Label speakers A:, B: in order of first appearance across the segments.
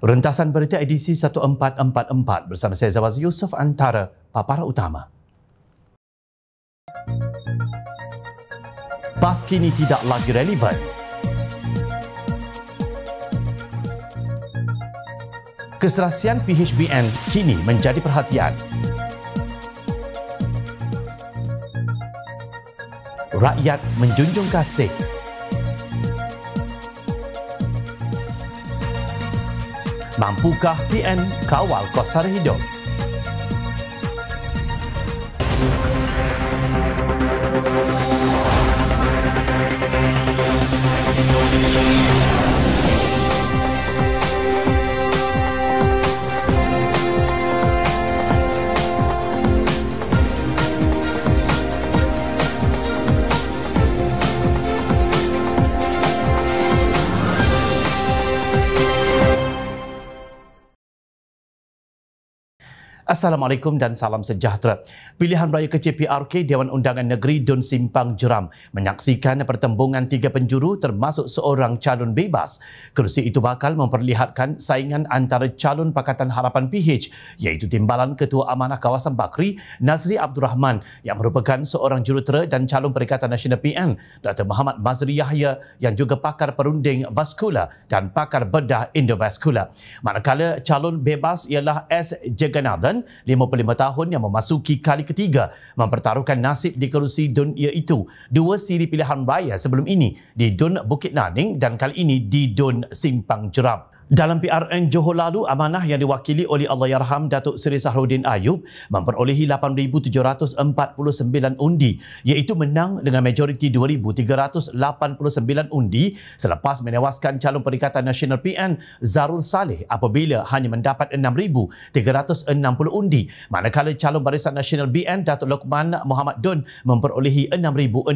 A: Rentasan berita edisi 1444 bersama saya Zawaz Yusof antara papara utama. PAS kini tidak lagi relevan. Keserasian PHBN kini menjadi perhatian. Rakyat menjunjung kasih Mampukah PN kawal kos sara hidup? Assalamualaikum dan salam sejahtera. Pilihan raya kecil PRK Dewan Undangan Negeri Dun Simpang Jeram menyaksikan pertembungan tiga penjuru termasuk seorang calon bebas. Kerusi itu bakal memperlihatkan saingan antara calon Pakatan Harapan PH iaitu Timbalan Ketua Amanah Kawasan Bakri Nazri Abdul Rahman yang merupakan seorang jurutera dan calon Perikatan Nasional PN Dr. Muhammad Mazri Yahya yang juga pakar perunding vaskular dan pakar bedah endovaskular. Manakala calon bebas ialah S. Jaganathan 55 tahun yang memasuki kali ketiga mempertaruhkan nasib di kerusi Dun itu dua siri pilihan raya sebelum ini di Dun Bukit Naning dan kali ini di Dun Simpang Jeram. Dalam PRN Johor lalu, amanah yang diwakili oleh Allahyarham Datuk Seri Sahrudin Ayub memperolehi 8,749 undi iaitu menang dengan majoriti 2,389 undi selepas menewaskan calon Perikatan Nasional PN Zarul Saleh apabila hanya mendapat 6,360 undi manakala calon Barisan Nasional BN Datuk Lokman Muhammad Don memperolehi 6,062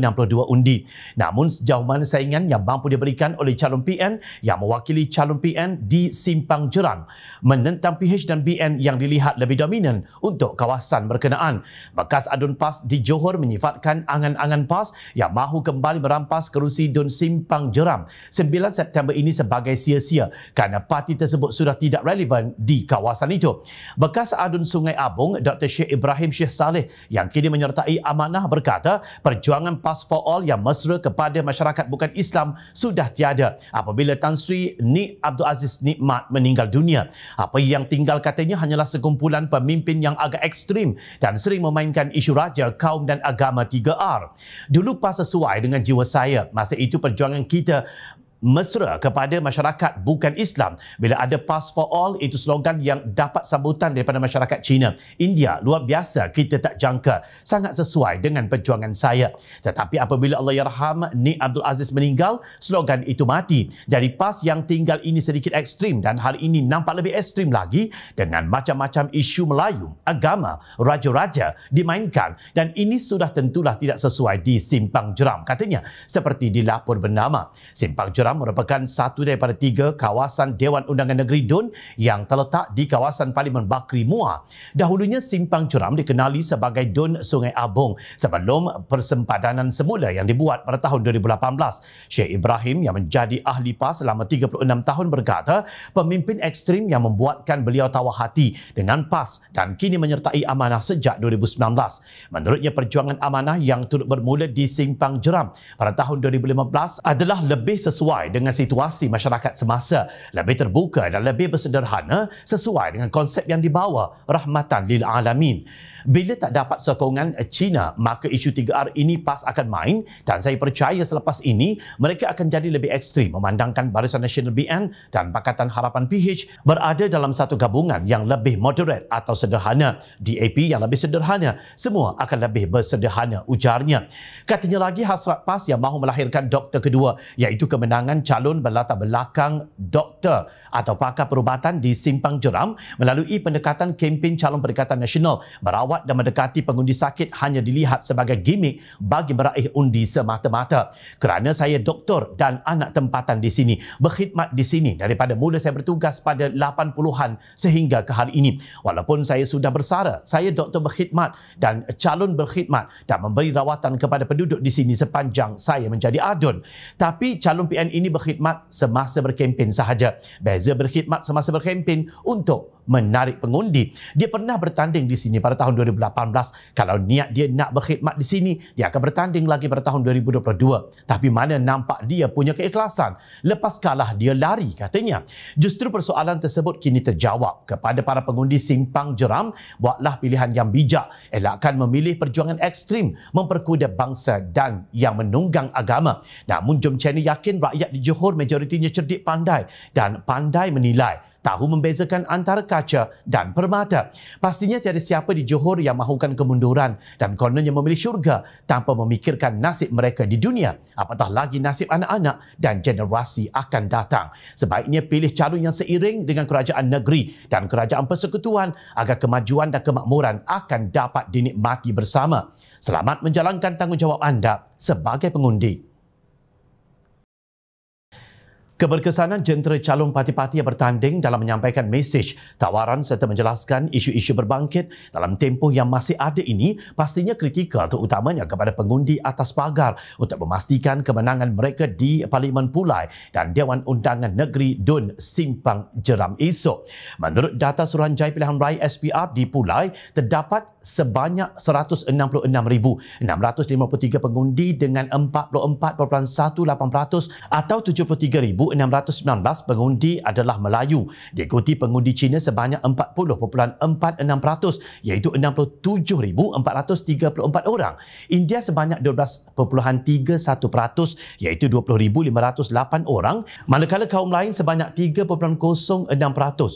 A: undi. Namun sejauh mana saingan yang mampu diberikan oleh calon PN yang mewakili calon PN di Simpang Jeran menentang PH dan BN yang dilihat lebih dominan untuk kawasan berkenaan. Bekas adun PAS di Johor menyifatkan angan-angan PAS yang mahu kembali merampas kerusi Dun Simpang Jeram 9 September ini sebagai sia-sia kerana parti tersebut sudah tidak relevan di kawasan itu. Bekas adun Sungai Abung, Dr. Syekh Ibrahim Syekh Saleh yang kini menyertai amanah berkata perjuangan PAS for All yang mesra kepada masyarakat bukan Islam sudah tiada apabila Tan Sri Nik Abdul Aziz nikmat meninggal dunia. Apa yang tinggal katanya hanyalah sekumpulan pemimpin yang agak ekstrim dan sering memainkan isu raja, kaum dan agama 3R. Dulu pas sesuai dengan jiwa saya, masa itu perjuangan kita mesra kepada masyarakat bukan Islam. Bila ada Pass for All, itu slogan yang dapat sambutan daripada masyarakat China. India, luar biasa, kita tak jangka. Sangat sesuai dengan perjuangan saya. Tetapi apabila Allah Yarham Ni Abdul Aziz meninggal, slogan itu mati. Jadi PAS yang tinggal ini sedikit ekstrim dan hal ini nampak lebih ekstrim lagi dengan macam-macam isu Melayu, agama, raja-raja dimainkan dan ini sudah tentulah tidak sesuai di simpang jeram katanya seperti dilapor bernama. Simpang jeram Seram merupakan satu daripada tiga kawasan Dewan Undangan Negeri Dun yang terletak di kawasan Parlimen Bakri Mua. Dahulunya Simpang Curam dikenali sebagai Dun Sungai Abung sebelum persempadanan semula yang dibuat pada tahun 2018. Syekh Ibrahim yang menjadi ahli PAS selama 36 tahun berkata pemimpin ekstrim yang membuatkan beliau tawa hati dengan PAS dan kini menyertai amanah sejak 2019. Menurutnya perjuangan amanah yang turut bermula di Simpang Jeram pada tahun 2015 adalah lebih sesuai sesuai dengan situasi masyarakat semasa, lebih terbuka dan lebih bersederhana sesuai dengan konsep yang dibawa rahmatan lil alamin. Bila tak dapat sokongan China, maka isu 3R ini pas akan main dan saya percaya selepas ini mereka akan jadi lebih ekstrim memandangkan Barisan Nasional BN dan Pakatan Harapan PH berada dalam satu gabungan yang lebih moderate atau sederhana, DAP yang lebih sederhana. Semua akan lebih bersederhana ujarnya. Katanya lagi hasrat PAS yang mahu melahirkan doktor kedua iaitu kemenangan kedatangan calon berlatar belakang doktor atau pakar perubatan di Simpang Jeram melalui pendekatan kempen calon perikatan nasional berawat dan mendekati pengundi sakit hanya dilihat sebagai gimmick bagi meraih undi semata-mata. Kerana saya doktor dan anak tempatan di sini, berkhidmat di sini daripada mula saya bertugas pada 80-an sehingga ke hari ini. Walaupun saya sudah bersara, saya doktor berkhidmat dan calon berkhidmat dan memberi rawatan kepada penduduk di sini sepanjang saya menjadi adun. Tapi calon PNE ini berkhidmat semasa berkempen sahaja. Beza berkhidmat semasa berkempen untuk menarik pengundi. Dia pernah bertanding di sini pada tahun 2018. Kalau niat dia nak berkhidmat di sini, dia akan bertanding lagi pada tahun 2022. Tapi mana nampak dia punya keikhlasan? Lepas kalah, dia lari katanya. Justru persoalan tersebut kini terjawab. Kepada para pengundi simpang jeram, buatlah pilihan yang bijak. Elakkan memilih perjuangan ekstrim, memperkuda bangsa dan yang menunggang agama. Namun, Jom Cheney yakin rakyat di Johor majoritinya cerdik pandai dan pandai menilai tahu membezakan antara kaca dan permata. Pastinya tiada siapa di Johor yang mahukan kemunduran dan kononnya memilih syurga tanpa memikirkan nasib mereka di dunia. Apatah lagi nasib anak-anak dan generasi akan datang. Sebaiknya pilih calon yang seiring dengan kerajaan negeri dan kerajaan persekutuan agar kemajuan dan kemakmuran akan dapat dinikmati bersama. Selamat menjalankan tanggungjawab anda sebagai pengundi. Keberkesanan jentera calon parti-parti yang bertanding dalam menyampaikan mesej, tawaran serta menjelaskan isu-isu berbangkit dalam tempoh yang masih ada ini pastinya kritikal terutamanya kepada pengundi atas pagar untuk memastikan kemenangan mereka di Parlimen Pulai dan Dewan Undangan Negeri Dun Simpang Jeram esok. Menurut data Suruhanjaya Pilihan Raya SPR di Pulai, terdapat sebanyak 166,653 pengundi dengan 44.18% atau 73,000 1,619 pengundi adalah Melayu, diikuti pengundi Cina sebanyak 40.46% iaitu 67,434 orang. India sebanyak 12.31% iaitu 20,508 orang. Manakala kaum lain sebanyak 3.06%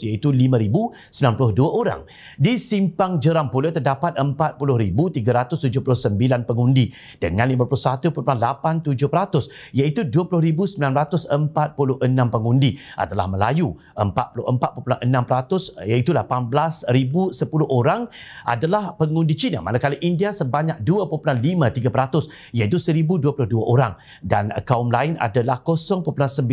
A: iaitu 5,092 orang. Di simpang jeram pula terdapat 40,379 pengundi dengan 51.87% iaitu 20,940 46 pengundi uh, telah melayu 44.6% eh, iaitu 18,010 orang adalah pengundi China manakala India sebanyak 2.53% iaitu 1,022 orang dan kaum lain adalah 0.99%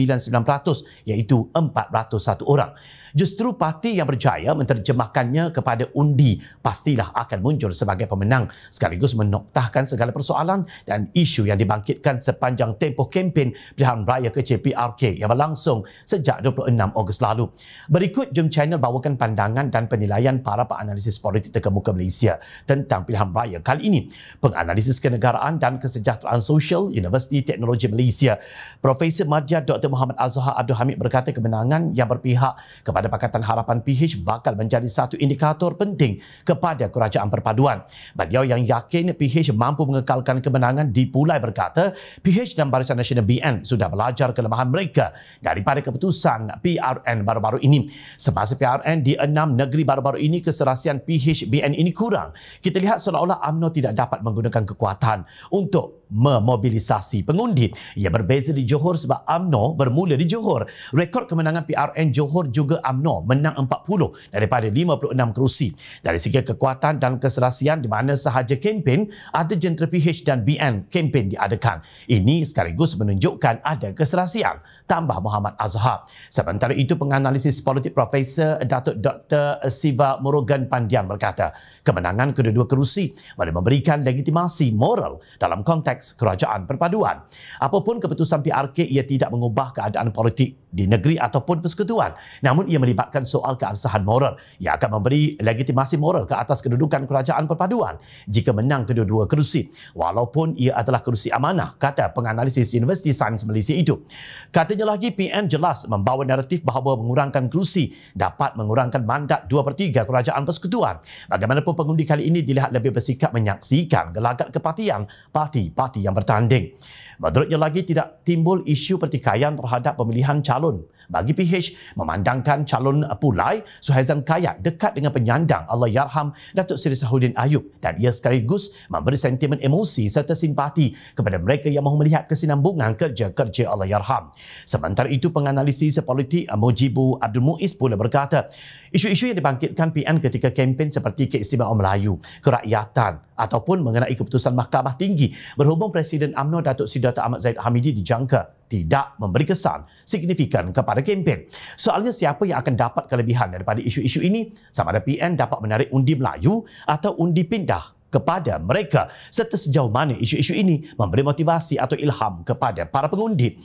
A: iaitu 401 orang. Justru parti yang berjaya menterjemahkannya kepada undi pastilah akan muncul sebagai pemenang sekaligus menoktahkan segala persoalan dan isu yang dibangkitkan sepanjang tempoh kempen pilihan raya ke CPRK politik yang berlangsung sejak 26 Ogos lalu. Berikut Jom Channel bawakan pandangan dan penilaian para penganalisis politik terkemuka Malaysia tentang pilihan raya kali ini. Penganalisis Kenegaraan dan Kesejahteraan Sosial Universiti Teknologi Malaysia Profesor Madya Dr. Muhammad Azhar Abdul Hamid berkata kemenangan yang berpihak kepada Pakatan Harapan PH bakal menjadi satu indikator penting kepada kerajaan perpaduan. Beliau yang yakin PH mampu mengekalkan kemenangan di Pulai berkata PH dan Barisan Nasional BN sudah belajar kelemahan mereka daripada keputusan PRN baru-baru ini. Semasa PRN di enam negeri baru-baru ini keserasian PHBN ini kurang. Kita lihat seolah-olah UMNO tidak dapat menggunakan kekuatan untuk memobilisasi pengundi. Ia berbeza di Johor sebab AMNO bermula di Johor. Rekod kemenangan PRN Johor juga AMNO menang 40 daripada 56 kerusi. Dari segi kekuatan dan keserasian di mana sahaja kempen ada jentera PH dan BN kempen diadakan. Ini sekaligus menunjukkan ada keserasian tambah Muhammad Azhar. Sementara itu penganalisis politik Profesor Datuk Dr. Siva Murugan Pandian berkata kemenangan kedua-dua kerusi boleh memberikan legitimasi moral dalam konteks konteks kerajaan perpaduan. Apapun keputusan PRK, ia tidak mengubah keadaan politik di negeri ataupun persekutuan. Namun ia melibatkan soal keabsahan moral. Ia akan memberi legitimasi moral ke atas kedudukan kerajaan perpaduan jika menang kedua-dua kerusi. Walaupun ia adalah kerusi amanah, kata penganalisis Universiti Sains Malaysia itu. Katanya lagi PN jelas membawa naratif bahawa mengurangkan kerusi dapat mengurangkan mandat dua per 3 kerajaan persekutuan. Bagaimanapun pengundi kali ini dilihat lebih bersikap menyaksikan gelagat kepatian parti-parti yang bertanding. Menurutnya lagi tidak timbul isu pertikaian terhadap pemilihan calon কারণ Bagi PH, memandangkan calon pulai Suhaizan Kaya dekat dengan penyandang Allah Yarham Datuk Seri Sahudin Ayub dan ia sekaligus memberi sentimen emosi serta simpati kepada mereka yang mahu melihat kesinambungan kerja-kerja Allah Yarham. Sementara itu, penganalisis politik Mujibu Abdul Muiz pula berkata, isu-isu yang dibangkitkan PN ketika kempen seperti keistimewaan Melayu, kerakyatan ataupun mengenai keputusan Mahkamah Tinggi berhubung Presiden UMNO Datuk Sidata Ahmad Zaid Hamidi dijangka tidak memberi kesan signifikan kepada kepada kempen. Soalnya siapa yang akan dapat kelebihan daripada isu-isu ini? Sama ada PN dapat menarik undi Melayu atau undi pindah kepada mereka serta sejauh mana isu-isu ini memberi motivasi atau ilham kepada para pengundi.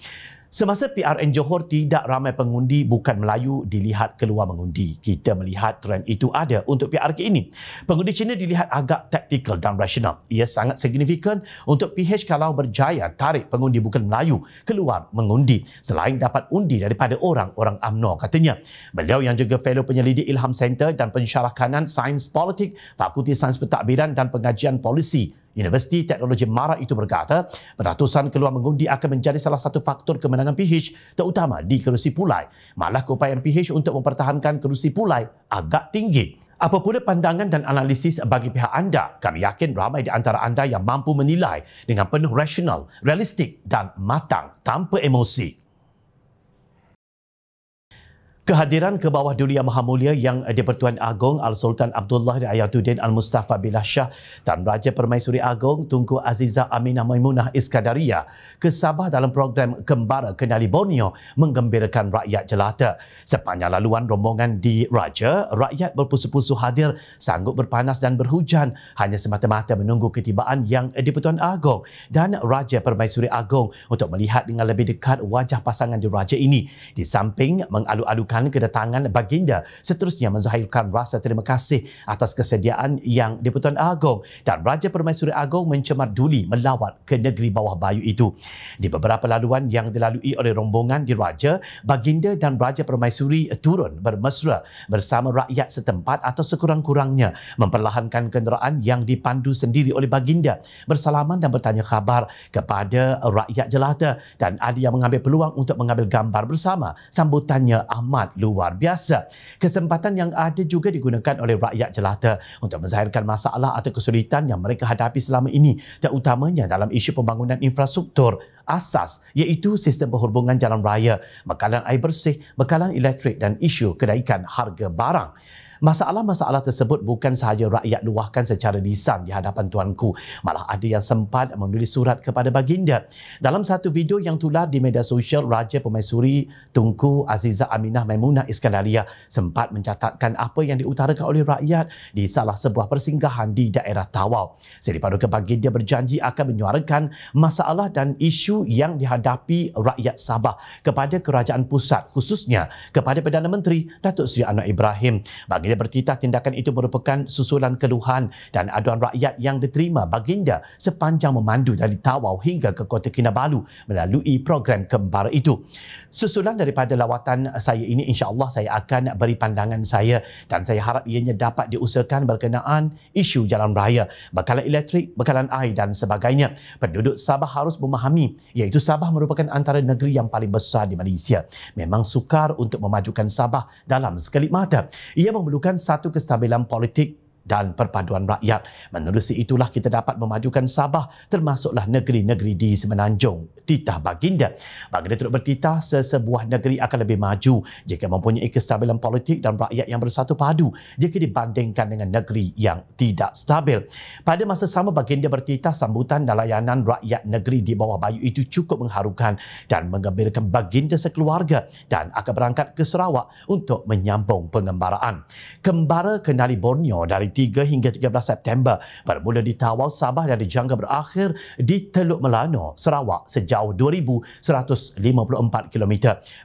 A: Semasa PRN Johor tidak ramai pengundi bukan Melayu dilihat keluar mengundi. Kita melihat trend itu ada untuk PRK ini. Pengundi Cina dilihat agak taktikal dan rasional. Ia sangat signifikan untuk PH kalau berjaya tarik pengundi bukan Melayu keluar mengundi selain dapat undi daripada orang-orang UMNO katanya. Beliau yang juga fellow penyelidik Ilham Center dan pensyarah kanan Sains Politik, Fakulti Sains Pertakbiran dan Pengajian Polisi Universiti Teknologi Mara itu berkata, peratusan keluar mengundi akan menjadi salah satu faktor kemenangan PH terutama di kerusi pulai. Malah keupayaan PH untuk mempertahankan kerusi pulai agak tinggi. Apa pula pandangan dan analisis bagi pihak anda? Kami yakin ramai di antara anda yang mampu menilai dengan penuh rasional, realistik dan matang tanpa emosi. Kehadiran ke bawah Duli Yang Maha Mulia yang eh, di-Pertuan Agong Al-Sultan Abdullah Ayatuddin Al-Mustafa Billah Shah dan Raja Permaisuri Agong Tunku Aziza Aminah Maimunah Iskandaria ke Sabah dalam program Kembara Kenali Borneo menggembirakan rakyat jelata. Sepanjang laluan rombongan di Raja, rakyat berpusu-pusu hadir sanggup berpanas dan berhujan hanya semata-mata menunggu ketibaan yang eh, di-Pertuan Agong dan Raja Permaisuri Agong untuk melihat dengan lebih dekat wajah pasangan di Raja ini di samping mengalu-alukan mengumumkan kedatangan baginda seterusnya menzahirkan rasa terima kasih atas kesediaan yang Deputuan Agong dan Raja Permaisuri Agong mencemar duli melawat ke negeri bawah bayu itu. Di beberapa laluan yang dilalui oleh rombongan diraja, baginda dan Raja Permaisuri turun bermesra bersama rakyat setempat atau sekurang-kurangnya memperlahankan kenderaan yang dipandu sendiri oleh baginda bersalaman dan bertanya khabar kepada rakyat jelata dan ada yang mengambil peluang untuk mengambil gambar bersama sambutannya amat amat luar biasa. Kesempatan yang ada juga digunakan oleh rakyat jelata untuk menzahirkan masalah atau kesulitan yang mereka hadapi selama ini terutamanya dalam isu pembangunan infrastruktur asas iaitu sistem perhubungan jalan raya, bekalan air bersih, bekalan elektrik dan isu kenaikan harga barang masalah-masalah tersebut bukan sahaja rakyat luahkan secara lisan di hadapan tuanku malah ada yang sempat menulis surat kepada baginda dalam satu video yang tular di media sosial Raja Pemaisuri Tunku Aziza Aminah Maimunah Iskandaria sempat mencatatkan apa yang diutarakan oleh rakyat di salah sebuah persinggahan di daerah Tawau Seri Paduka Baginda berjanji akan menyuarakan masalah dan isu yang dihadapi rakyat Sabah kepada kerajaan pusat khususnya kepada Perdana Menteri Datuk Seri Anwar Ibrahim Baginda dia bertitah tindakan itu merupakan susulan keluhan dan aduan rakyat yang diterima baginda sepanjang memandu dari Tawau hingga ke Kota Kinabalu melalui program kembar itu. Susulan daripada lawatan saya ini insya-Allah saya akan beri pandangan saya dan saya harap ianya dapat diusahakan berkenaan isu jalan raya, bekalan elektrik, bekalan air dan sebagainya. Penduduk Sabah harus memahami iaitu Sabah merupakan antara negeri yang paling besar di Malaysia. Memang sukar untuk memajukan Sabah dalam sekelip mata. Ia memerlukan memerlukan satu kestabilan politik dan perpaduan rakyat. Menerusi itulah kita dapat memajukan Sabah termasuklah negeri-negeri di Semenanjung. Titah Baginda. Baginda turut bertitah sesebuah negeri akan lebih maju jika mempunyai kestabilan politik dan rakyat yang bersatu padu jika dibandingkan dengan negeri yang tidak stabil. Pada masa sama Baginda bertitah sambutan dan layanan rakyat negeri di bawah bayu itu cukup mengharukan dan mengembirakan Baginda sekeluarga dan akan berangkat ke Sarawak untuk menyambung pengembaraan. Kembara kenali Borneo dari 3 hingga 13 September bermula di Tawau Sabah dan dijangka berakhir di Teluk Melano, Sarawak sejauh 2,154 km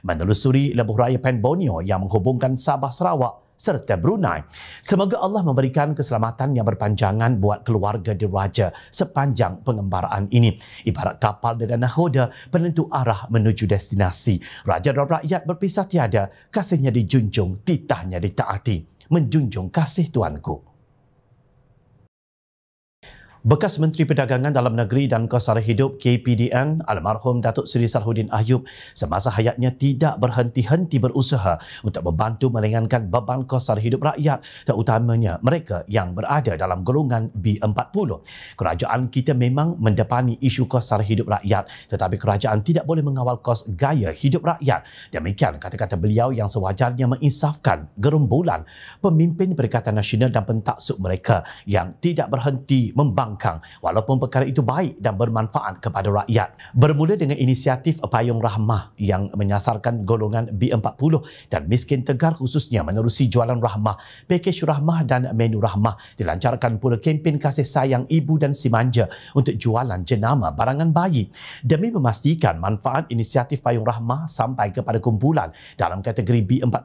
A: menelusuri lebuh raya Penbonio yang menghubungkan Sabah Sarawak serta Brunei. Semoga Allah memberikan keselamatan yang berpanjangan buat keluarga diraja sepanjang pengembaraan ini. Ibarat kapal dengan nahoda penentu arah menuju destinasi. Raja dan rakyat berpisah tiada, kasihnya dijunjung, titahnya ditaati. Menjunjung kasih Tuanku. Bekas Menteri Perdagangan Dalam Negeri dan Kesara Hidup KPDN Almarhum Datuk Seri Salahuddin Ayub semasa hayatnya tidak berhenti-henti berusaha untuk membantu meringankan beban kesara hidup rakyat terutamanya mereka yang berada dalam golongan B40. Kerajaan kita memang mendepani isu kesara hidup rakyat tetapi kerajaan tidak boleh mengawal kos gaya hidup rakyat. Demikian kata-kata beliau yang sewajarnya menginsafkan gerombolan pemimpin Perikatan Nasional dan pentaksub mereka yang tidak berhenti membangun pembangkang walaupun perkara itu baik dan bermanfaat kepada rakyat. Bermula dengan inisiatif Payung Rahmah yang menyasarkan golongan B40 dan miskin tegar khususnya menerusi jualan rahmah, pakej rahmah dan menu rahmah. Dilancarkan pula kempen kasih sayang ibu dan si manja untuk jualan jenama barangan bayi. Demi memastikan manfaat inisiatif Payung Rahmah sampai kepada kumpulan dalam kategori B40,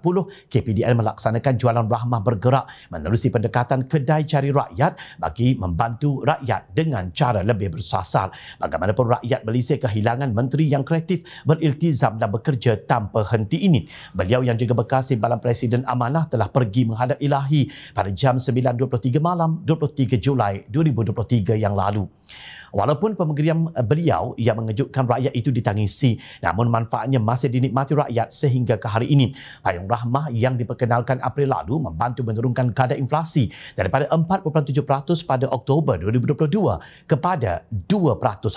A: KPDN melaksanakan jualan rahmah bergerak menerusi pendekatan kedai cari rakyat bagi membantu rakyat rakyat dengan cara lebih bersasar. Bagaimanapun rakyat Malaysia kehilangan menteri yang kreatif, beriltizam dan bekerja tanpa henti ini. Beliau yang juga bekas Timbalan Presiden Amanah telah pergi menghadap ilahi pada jam 9.23 malam 23 Julai 2023 yang lalu. Walaupun pemegeriam eh, beliau yang mengejutkan rakyat itu ditangisi, namun manfaatnya masih dinikmati rakyat sehingga ke hari ini. Payung rahmah yang diperkenalkan April lalu membantu menurunkan kadar inflasi daripada 4.7% pada Oktober 2022 kepada 2%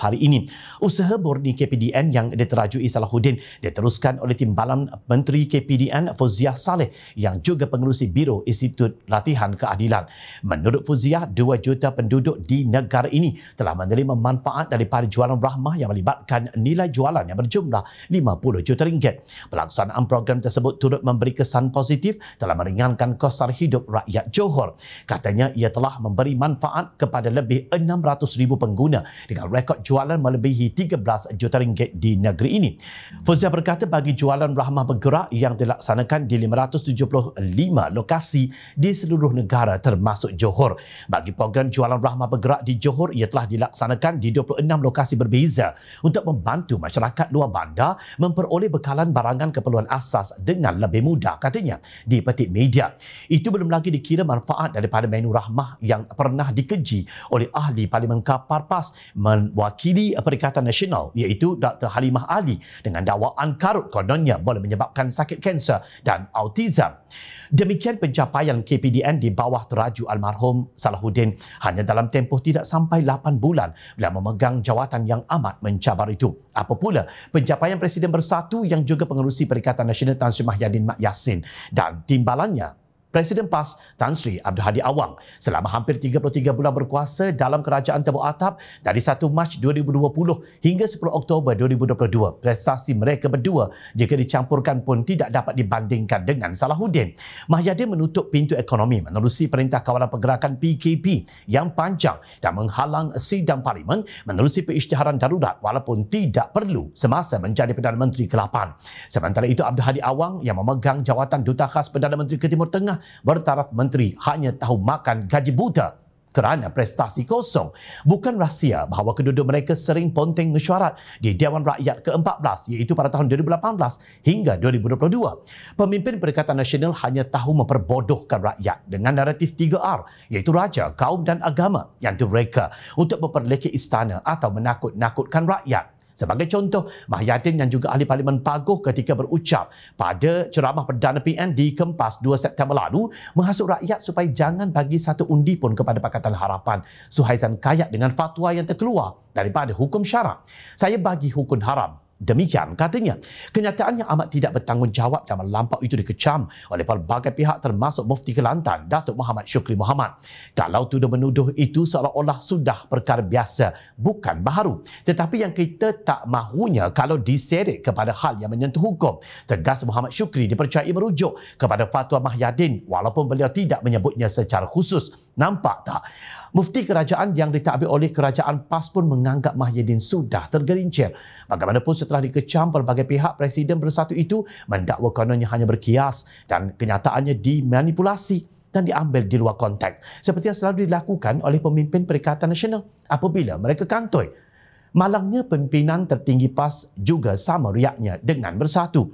A: hari ini. Usaha murni KPDN yang diterajui Salahuddin diteruskan oleh timbalan Menteri KPDN Fuziah Saleh yang juga pengurusi Biro Institut Latihan Keadilan. Menurut Fuziah, 2 juta penduduk di negara ini telah menerima menerima manfaat daripada jualan rahmah yang melibatkan nilai jualan yang berjumlah 50 juta ringgit. Pelaksanaan program tersebut turut memberi kesan positif dalam meringankan kos kosar hidup rakyat Johor. Katanya ia telah memberi manfaat kepada lebih 600,000 pengguna dengan rekod jualan melebihi 13 juta ringgit di negeri ini. Fuzia berkata bagi jualan rahmah bergerak yang dilaksanakan di 575 lokasi di seluruh negara termasuk Johor. Bagi program jualan rahmah bergerak di Johor ia telah dilaksanakan dilaksanakan di 26 lokasi berbeza untuk membantu masyarakat luar bandar memperoleh bekalan barangan keperluan asas dengan lebih mudah, katanya di petik media. Itu belum lagi dikira manfaat daripada menu rahmah yang pernah dikeji oleh ahli Parlimen Kapar PAS mewakili Perikatan Nasional iaitu Dr. Halimah Ali dengan dakwaan karut kononnya boleh menyebabkan sakit kanser dan autism. Demikian pencapaian KPDN di bawah teraju almarhum Salahuddin hanya dalam tempoh tidak sampai 8 bulan bila memegang jawatan yang amat mencabar itu. Apa pula pencapaian Presiden Bersatu yang juga pengerusi Perikatan Nasional Tan Sri Mahyadin Mak Yassin dan timbalannya Presiden PAS Tan Sri Abdul Hadi Awang selama hampir 33 bulan berkuasa dalam kerajaan Tebu Atap dari 1 Mac 2020 hingga 10 Oktober 2022. Prestasi mereka berdua jika dicampurkan pun tidak dapat dibandingkan dengan Salahuddin. Mahyadin menutup pintu ekonomi menerusi Perintah Kawalan Pergerakan PKP yang panjang dan menghalang sidang parlimen menerusi perisytiharan darurat walaupun tidak perlu semasa menjadi Perdana Menteri ke-8. Sementara itu Abdul Hadi Awang yang memegang jawatan Duta Khas Perdana Menteri ke Timur Tengah bertaraf menteri hanya tahu makan gaji buta kerana prestasi kosong. Bukan rahsia bahawa kedua-dua mereka sering ponteng mesyuarat di Dewan Rakyat ke-14 iaitu pada tahun 2018 hingga 2022. Pemimpin Perikatan Nasional hanya tahu memperbodohkan rakyat dengan naratif 3R iaitu raja, kaum dan agama yang mereka untuk memperlekit istana atau menakut-nakutkan rakyat. Sebagai contoh, Mahyadin yang juga ahli parlimen Paguh ketika berucap pada ceramah Perdana PN di Kempas 2 September lalu, menghasut rakyat supaya jangan bagi satu undi pun kepada Pakatan Harapan. Suhaizan kayat dengan fatwa yang terkeluar daripada hukum syarak. Saya bagi hukum haram, Demikian katanya. kenyataan yang amat tidak bertanggungjawab dan melampau itu dikecam oleh pelbagai pihak termasuk Mufti Kelantan, Datuk Muhammad Syukri Muhammad. Kalau tuduh menuduh itu seolah-olah sudah perkara biasa, bukan baru. Tetapi yang kita tak mahunya kalau diseret kepada hal yang menyentuh hukum. Tegas Muhammad Syukri dipercayai merujuk kepada fatwa Mahyadin walaupun beliau tidak menyebutnya secara khusus. Nampak tak? Mufti kerajaan yang ditakbir oleh kerajaan PAS pun menganggap Mahyidin sudah tergelincir. Bagaimanapun setelah dikecam pelbagai pihak Presiden Bersatu itu mendakwa kononnya hanya berkias dan kenyataannya dimanipulasi dan diambil di luar konteks. Seperti yang selalu dilakukan oleh pemimpin Perikatan Nasional apabila mereka kantoi. Malangnya pimpinan tertinggi PAS juga sama riaknya dengan Bersatu.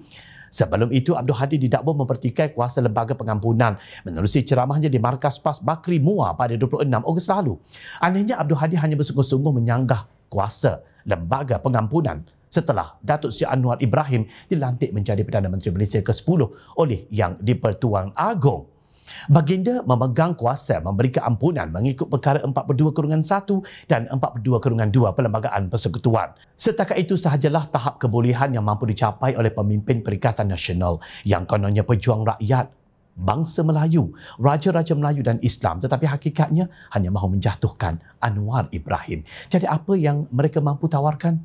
A: Sebelum itu, Abdul Hadi didakwa mempertikai kuasa lembaga pengampunan menerusi ceramahnya di markas PAS Bakri Mua pada 26 Ogos lalu. Anehnya, Abdul Hadi hanya bersungguh-sungguh menyanggah kuasa lembaga pengampunan setelah Datuk Sri Anwar Ibrahim dilantik menjadi Perdana Menteri Malaysia ke-10 oleh Yang Dipertuan pertuan Agong. Baginda memegang kuasa memberi keampunan mengikut perkara 42 kurungan 1 dan 42 kurungan 2 Perlembagaan Persekutuan. Setakat itu sahajalah tahap kebolehan yang mampu dicapai oleh pemimpin Perikatan Nasional yang kononnya pejuang rakyat bangsa Melayu, raja-raja Melayu dan Islam tetapi hakikatnya hanya mahu menjatuhkan Anwar Ibrahim. Jadi apa yang mereka mampu tawarkan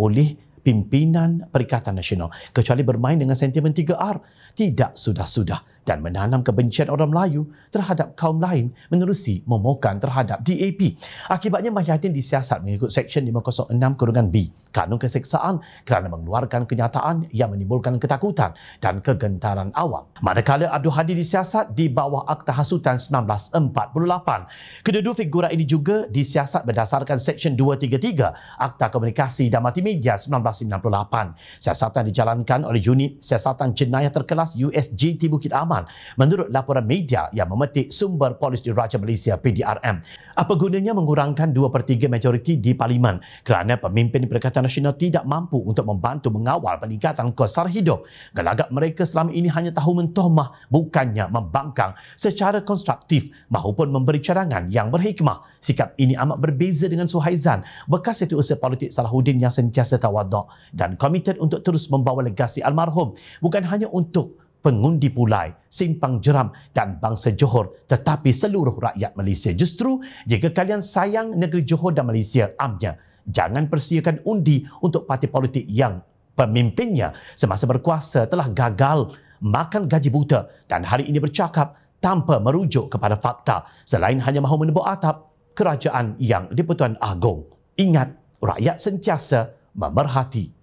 A: oleh pimpinan Perikatan Nasional kecuali bermain dengan sentimen 3R tidak sudah-sudah dan menanamkan kebencian orang Melayu terhadap kaum lain menerusi momokan terhadap DAP. Akibatnya Mahyadin disiasat mengikut Seksyen 506 kurungan B Kanun Keseksaan kerana mengeluarkan kenyataan yang menimbulkan ketakutan dan kegentaran awam. Manakala Abdul Hadi disiasat di bawah Akta Hasutan 1948. Kedua-dua figura ini juga disiasat berdasarkan Seksyen 233 Akta Komunikasi dan Multimedia 1998. Siasatan dijalankan oleh unit siasatan jenayah terkelas USGT Bukit Aman Rahman menurut laporan media yang memetik sumber polis di Raja Malaysia PDRM. Apa gunanya mengurangkan dua per 3 majoriti di Parlimen kerana pemimpin Perikatan Nasional tidak mampu untuk membantu mengawal peningkatan kos sara hidup. Gelagat mereka selama ini hanya tahu mentohmah bukannya membangkang secara konstruktif maupun memberi cadangan yang berhikmah. Sikap ini amat berbeza dengan Suhaizan, bekas setiausaha politik Salahuddin yang sentiasa tawaduk dan komited untuk terus membawa legasi almarhum bukan hanya untuk pengundi pulai, simpang jeram dan bangsa Johor tetapi seluruh rakyat Malaysia. Justru jika kalian sayang negeri Johor dan Malaysia amnya, jangan persiakan undi untuk parti politik yang pemimpinnya semasa berkuasa telah gagal makan gaji buta dan hari ini bercakap tanpa merujuk kepada fakta selain hanya mahu menebuk atap kerajaan yang di Agong. Ingat, rakyat sentiasa memerhati.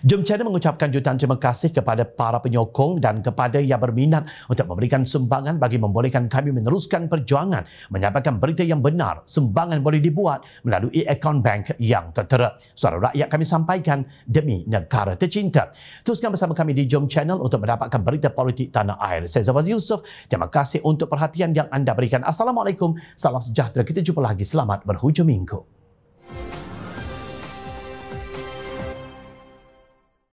A: Jom Channel mengucapkan jutaan terima kasih kepada para penyokong dan kepada yang berminat untuk memberikan sumbangan bagi membolehkan kami meneruskan perjuangan menyampaikan berita yang benar. Sumbangan boleh dibuat melalui akaun bank yang tertera. Suara rakyat kami sampaikan demi negara tercinta. Teruskan bersama kami di Jom Channel untuk mendapatkan berita politik tanah air. Saya Zafaz Yusof. Terima kasih untuk perhatian yang anda berikan. Assalamualaikum. Salam sejahtera. Kita jumpa lagi. Selamat berhujung minggu.